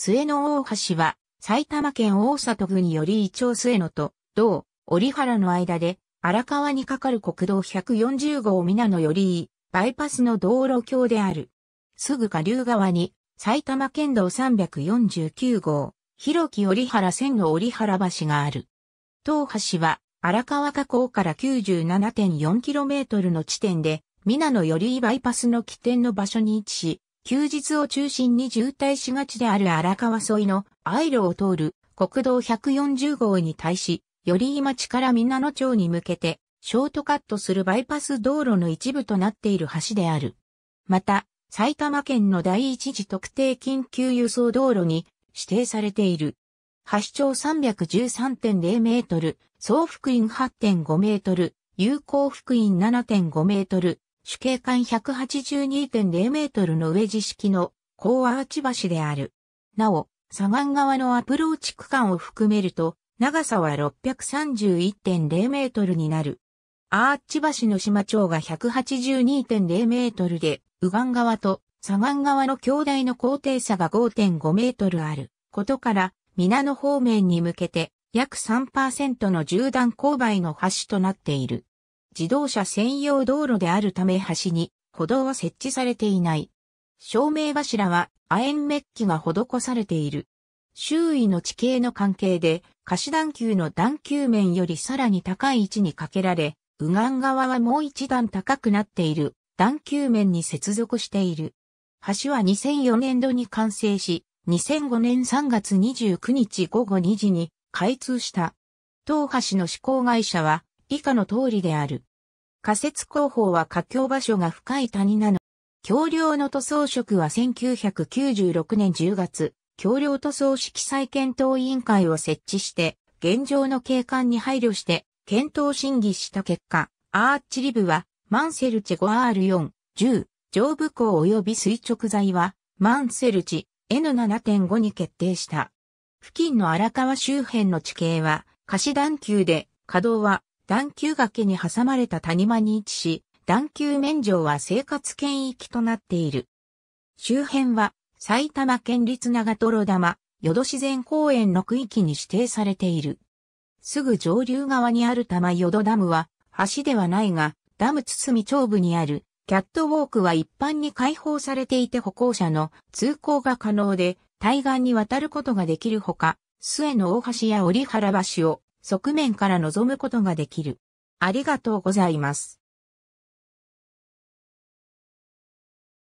末野大橋は埼玉県大里郡より一調末野と道、折原の間で荒川に架かる国道140号皆野よりバイパスの道路橋である。すぐ下流側に埼玉県道349号広木折原線の折原橋がある。東橋は荒川河口から 97.4km の地点で、皆野よりバイパスの起点の場所に位置し、休日を中心に渋滞しがちである荒川沿いのアイ路を通る国道140号に対し、寄居町から皆野町に向けて、ショートカットするバイパス道路の一部となっている橋である。また、埼玉県の第一次特定緊急輸送道路に指定されている。橋長313.0メートル、総幅員8.5メートル、有効幅員7.5メートル、主景間182.0メートルの上地式の高アーチ橋である。なお、左岸側のアプローチ区間を含めると、長さは631.0メートルになる。アーチ橋の島町が182.0メートルで、右岸側と左岸側の橋台の高低差が5.5メートルあることから、皆の方面に向けて約3%の縦断勾配の橋となっている。自動車専用道路であるため橋に歩道は設置されていない。照明柱は亜鉛メッキが施されている。周囲の地形の関係で、貸段球の段球面よりさらに高い位置にかけられ、右岸側はもう一段高くなっている段球面に接続している。橋は2004年度に完成し、2005年3月29日午後2時に開通した。当橋の施工会社は以下の通りである。仮設工法は下境場所が深い谷なの。橋梁の塗装色は1996年10月、橋梁塗装色再検討委員会を設置して、現状の景観に配慮して、検討審議した結果、アーチリブは、マンセルチ 5R4、10、上部工及び垂直材は、マンセルチ N7.5 に決定した。付近の荒川周辺の地形は、可視段級で、稼働は段丘崖に挟まれた谷間に位置し、段丘免上は生活圏域となっている。周辺は埼玉県立長瀞玉、淀自然公園の区域に指定されている。すぐ上流側にある玉淀ダムは、橋ではないが、ダム堤長部にある、キャットウォークは一般に開放されていて歩行者の通行が可能で、対岸に渡ることができるほか、末の大橋や折原橋を側面から望むことができる。ありがとうございます。